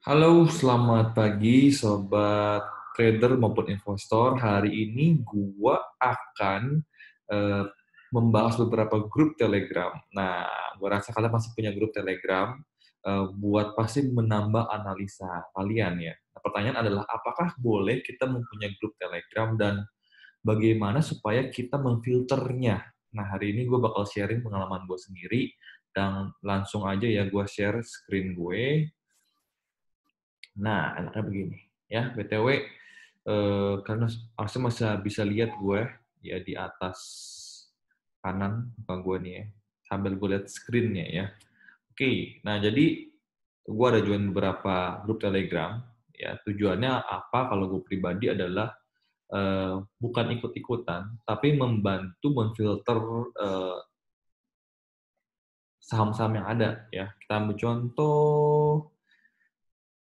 Halo, selamat pagi sobat trader maupun investor. Hari ini gua akan uh, membahas beberapa grup Telegram. Nah, gua rasa kalian masih punya grup Telegram uh, buat pasti menambah analisa kalian ya. Nah, pertanyaan adalah apakah boleh kita mempunyai grup Telegram dan bagaimana supaya kita memfilternya? Nah, hari ini gua bakal sharing pengalaman gua sendiri dan langsung aja ya gua share screen gue Nah, anaknya begini ya. BTW eh, karena Arsene masih bisa lihat gue ya di atas kanan muka gue nih ya. Sambil gue lihat screen-nya ya. Oke, nah jadi gue ada join beberapa grup Telegram. Ya, tujuannya apa kalau gue pribadi adalah uh, bukan ikut-ikutan, tapi membantu memfilter uh, saham-saham yang ada. Ya, kita ambil contoh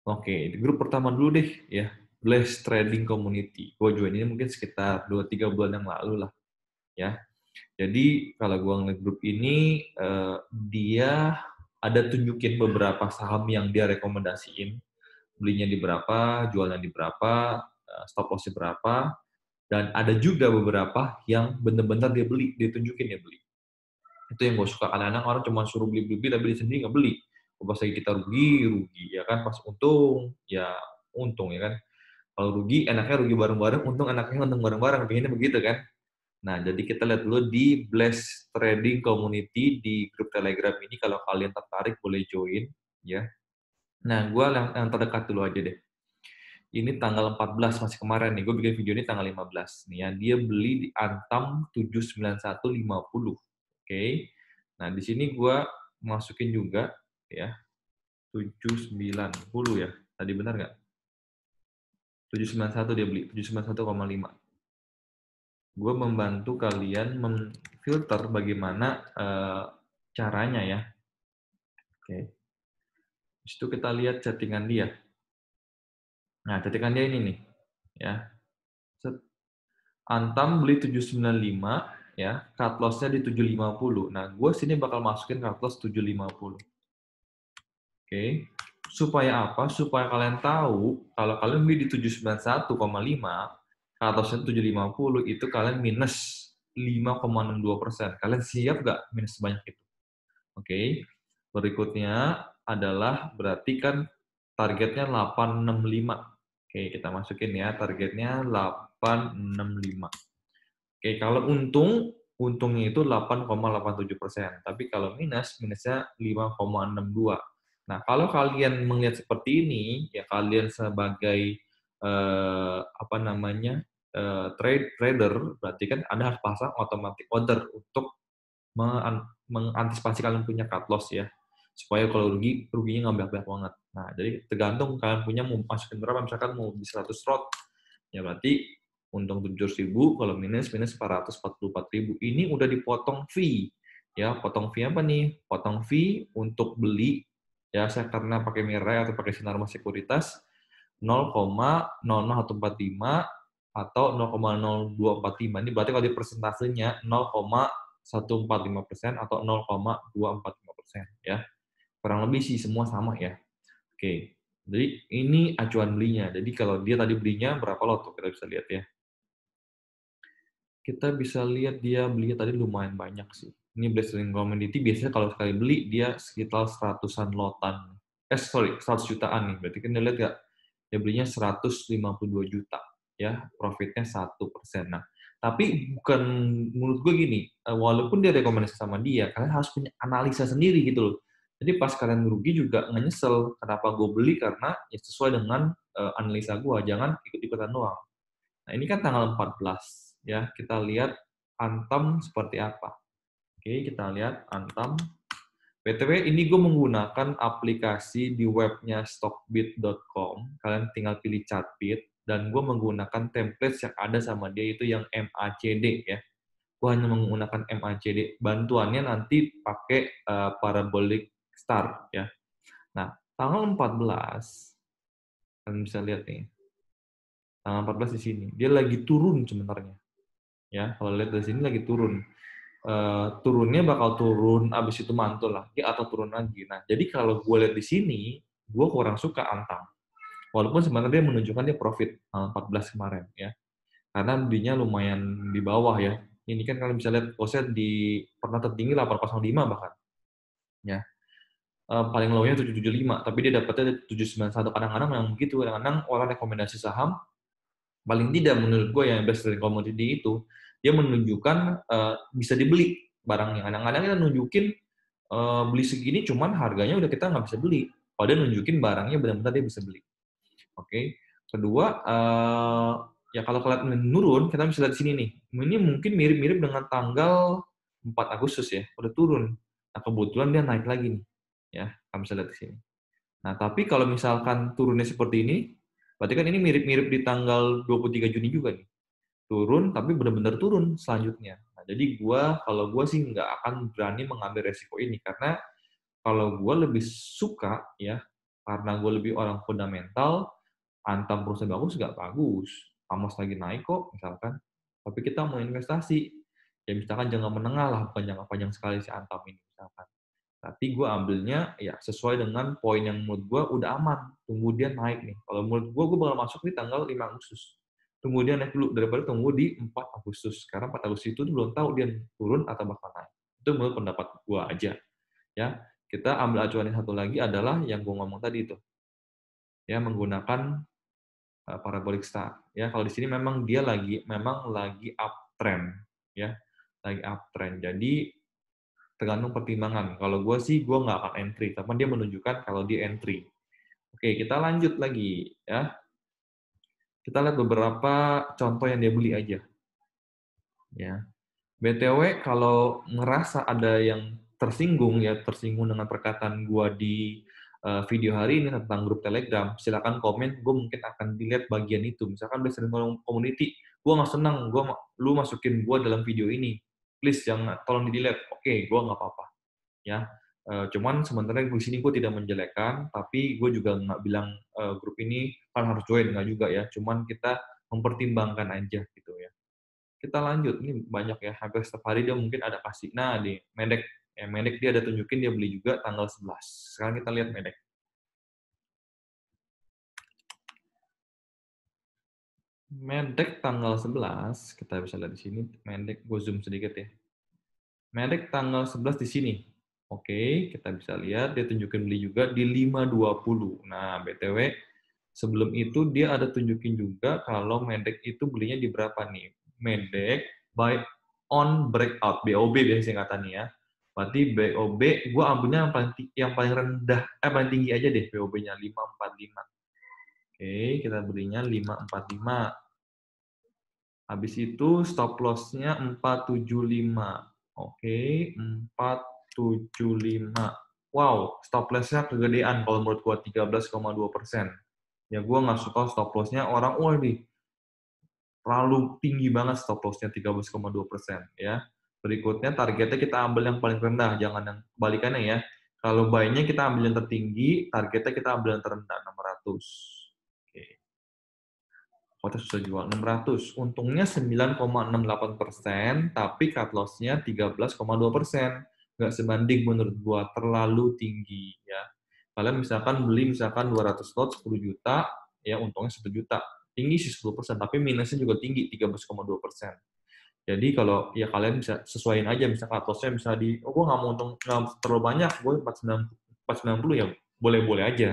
Oke, di grup pertama dulu deh ya. Blast Trading Community. Gue join ini mungkin sekitar 2-3 bulan yang lalu lah. Ya. Jadi kalau gue ngeliat grup ini, uh, dia ada tunjukin beberapa saham yang dia rekomendasiin. Belinya di berapa, jualnya di berapa, eh, stop loss berapa. Dan ada juga beberapa yang bener-bener dia beli, dia tunjukin dia beli. Itu yang gue suka. karena anak orang cuma suruh beli-beli, tapi dia sendiri nggak beli pas lagi kita rugi rugi ya kan pas untung ya untung ya kan kalau rugi enaknya rugi bareng-bareng untung enaknya untung bareng-bareng pengennya begitu kan nah jadi kita lihat dulu di Blast Trading Community di grup Telegram ini kalau kalian tertarik boleh join ya nah gue yang, yang terdekat dulu aja deh ini tanggal 14 masih kemarin nih gue bikin video ini tanggal 15 nih ya dia beli di Antam 79150 oke okay. nah di sini gue masukin juga ya. 790 ya. Tadi benar nggak? 791 dia beli, 791,5. Gue membantu kalian memfilter bagaimana uh, caranya ya. Oke. Okay. itu kita lihat chattingan dia. Nah, chattingan dia ini nih. Ya. Antam beli 795 ya, cut loss-nya di 750. Nah, gue sini bakal masukin cut loss 750 okay? supaya apa? Supaya kalian tahu kalau kalian beli di 791,5 atau 750 itu kalian minus 5,62 persen. Kalian siap nggak minus sebanyak itu? Oke. Okay. Berikutnya adalah berarti kan targetnya 865. Oke, okay, kita masukin ya targetnya 865. Oke, okay, kalau untung untungnya itu 8,87 persen, tapi kalau minus minusnya 5,62 Nah, kalau kalian melihat seperti ini, ya kalian sebagai eh, apa namanya eh, trade trader, berarti kan Anda harus pasang automatic order untuk mengantisipasi kalian punya cut loss ya, supaya kalau rugi ruginya nggak banyak banget. Nah, jadi tergantung kalian punya mau masukin berapa, misalkan mau di 100 rot, ya berarti untung 700 ribu, kalau minus minus 444 ribu. Ini udah dipotong fee, ya potong fee apa nih? Potong fee untuk beli ya saya karena pakai mirai atau pakai sinar mas sekuritas 0,00145 atau 0,0245 ini berarti kalau di persentasenya 0,145 persen atau 0,245 persen ya kurang lebih sih semua sama ya oke jadi ini acuan belinya jadi kalau dia tadi belinya berapa lot kita bisa lihat ya kita bisa lihat dia belinya tadi lumayan banyak sih ini Blessing Community biasanya kalau sekali beli dia sekitar seratusan lotan. Eh sorry, seratus jutaan nih. Berarti kan dia lihat gak Dia belinya dua juta ya profitnya satu persen. Nah, tapi bukan menurut gue gini, eh, walaupun dia rekomendasi sama dia, kalian harus punya analisa sendiri gitu loh. Jadi pas kalian rugi juga nggak nyesel kenapa gue beli karena ya sesuai dengan uh, analisa gue, jangan ikut-ikutan doang. Nah ini kan tanggal empat belas ya, kita lihat antam seperti apa. Oke, kita lihat Antam. PTW ini gue menggunakan aplikasi di webnya stockbit.com. Kalian tinggal pilih chartbit. Dan gue menggunakan template yang ada sama dia, itu yang MACD ya. Gue hanya menggunakan MACD. Bantuannya nanti pakai uh, parabolic star ya. Nah, tanggal 14, kalian bisa lihat nih. Tanggal 14 di sini. Dia lagi turun sebenarnya. Ya, kalau lihat dari sini lagi turun uh, turunnya bakal turun abis itu mantul lagi atau turun lagi. Nah, jadi kalau gue lihat di sini, gue kurang suka Antam. Walaupun sebenarnya dia menunjukkan dia profit uh, eh, 14 kemarin ya. Karena belinya lumayan di bawah ya. Ini kan kalian bisa lihat posnya oh, di pernah tertinggi 805 bahkan. Ya. Uh, paling low-nya 775, tapi dia dapatnya 791. Kadang-kadang memang begitu, kadang-kadang orang rekomendasi saham paling tidak menurut gue yang best dari komoditi itu dia menunjukkan uh, bisa dibeli barangnya. Kadang-kadang kita nunjukin uh, beli segini, cuman harganya udah kita nggak bisa beli. Padahal nunjukin barangnya benar-benar dia bisa beli. Oke. Okay. Kedua, uh, ya kalau kalian menurun, kita bisa lihat di sini nih. Ini mungkin mirip-mirip dengan tanggal 4 Agustus ya, udah turun. Nah, kebetulan dia naik lagi nih. Ya, kalian bisa lihat di sini. Nah, tapi kalau misalkan turunnya seperti ini, berarti kan ini mirip-mirip di tanggal 23 Juni juga nih turun tapi benar-benar turun selanjutnya. Nah, jadi gue kalau gue sih nggak akan berani mengambil resiko ini karena kalau gue lebih suka ya karena gue lebih orang fundamental antam perusahaan bagus nggak bagus Amos lagi naik kok misalkan tapi kita mau investasi ya misalkan jangan menengah lah bukan jangka panjang sekali si antam ini misalkan tapi gue ambilnya ya sesuai dengan poin yang menurut gue udah aman tunggu dia naik nih kalau menurut gue gue bakal masuk di tanggal 5 Agustus Kemudian naik dulu daripada tunggu di 4 Agustus karena 4 Agustus itu belum tahu dia turun atau bakal naik. Itu menurut pendapat gua aja. Ya, kita ambil acuan yang satu lagi adalah yang gua ngomong tadi itu. Ya, menggunakan uh, parabolic star. Ya, kalau di sini memang dia lagi memang lagi uptrend, ya. Lagi uptrend. Jadi tergantung pertimbangan. Kalau gue sih gue nggak akan entry, tapi dia menunjukkan kalau dia entry. Oke, kita lanjut lagi ya. Kita lihat beberapa contoh yang dia beli aja. Ya. BTW kalau ngerasa ada yang tersinggung ya, tersinggung dengan perkataan gua di uh, video hari ini tentang grup Telegram, silakan komen, gua mungkin akan dilihat bagian itu. Misalkan dia sering ngomong community, gua nggak senang, gua lu masukin gua dalam video ini, please jangan, tolong di delete. Oke, okay, gue nggak apa-apa. Ya, Uh, cuman sementara di sini gue tidak menjelekkan, tapi gue juga nggak bilang uh, grup ini kan harus join nggak juga ya. Cuman kita mempertimbangkan aja gitu ya. Kita lanjut, ini banyak ya, hampir setiap hari dia mungkin ada kasih. Nah di Medek, ya Medek dia ada tunjukin dia beli juga tanggal 11. Sekarang kita lihat Medek. Medek tanggal 11, kita bisa lihat di sini, Medek, gue zoom sedikit ya. Medek tanggal 11 di sini, Oke, kita bisa lihat dia tunjukin beli juga di 520. Nah, BTW sebelum itu dia ada tunjukin juga kalau mendek itu belinya di berapa nih? Mendek by on breakout, BOB biasanya nih ya. Berarti BOB gue ambilnya yang paling yang paling rendah eh paling tinggi aja deh BOB-nya 545. Oke, kita belinya 545. Habis itu stop loss-nya 475. Oke, 4 75. Wow, stop loss-nya kegedean kalau menurut gua 13,2 persen. Ya gua nggak suka stop loss-nya orang, wah nih, terlalu tinggi banget stop loss-nya 13,2 persen. Ya. Berikutnya targetnya kita ambil yang paling rendah, jangan yang kebalikannya ya. Kalau buy-nya kita ambil yang tertinggi, targetnya kita ambil yang terendah, 600. Oke. Okay. Kota susah jual, 600. Untungnya 9,68 persen, tapi cut loss-nya 13,2 persen nggak sebanding menurut gua terlalu tinggi ya kalian misalkan beli misalkan 200 lot 10 juta ya untungnya 1 juta tinggi sih 10 persen tapi minusnya juga tinggi 13,2 persen jadi kalau ya kalian bisa sesuaiin aja misalkan atasnya bisa di oh gua nggak mau untung nggak terlalu banyak gua 490 ya boleh-boleh aja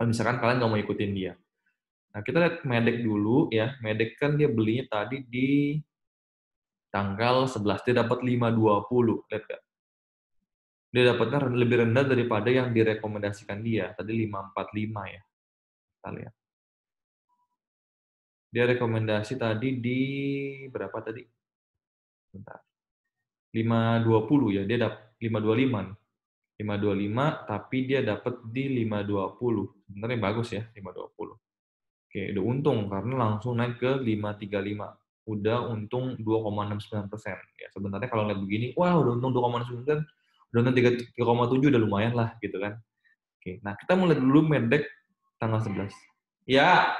kalau misalkan kalian nggak mau ikutin dia nah kita lihat medek dulu ya medek kan dia belinya tadi di tanggal 11 dia dapat 520 lihat gak dia dapatnya lebih rendah daripada yang direkomendasikan dia. Tadi 545 ya. Kita lihat. Dia rekomendasi tadi di berapa tadi? Bentar. 520 ya, dia dapat 525 nih. 525 tapi dia dapat di 520. Sebenarnya bagus ya 520. Oke, udah untung karena langsung naik ke 535. Udah untung 2,69 Ya sebenarnya kalau lihat begini, wah udah untung 2,69 Donat 3,7 udah lumayan lah gitu kan. Oke, nah kita mulai dulu mendek tanggal 11. Ya.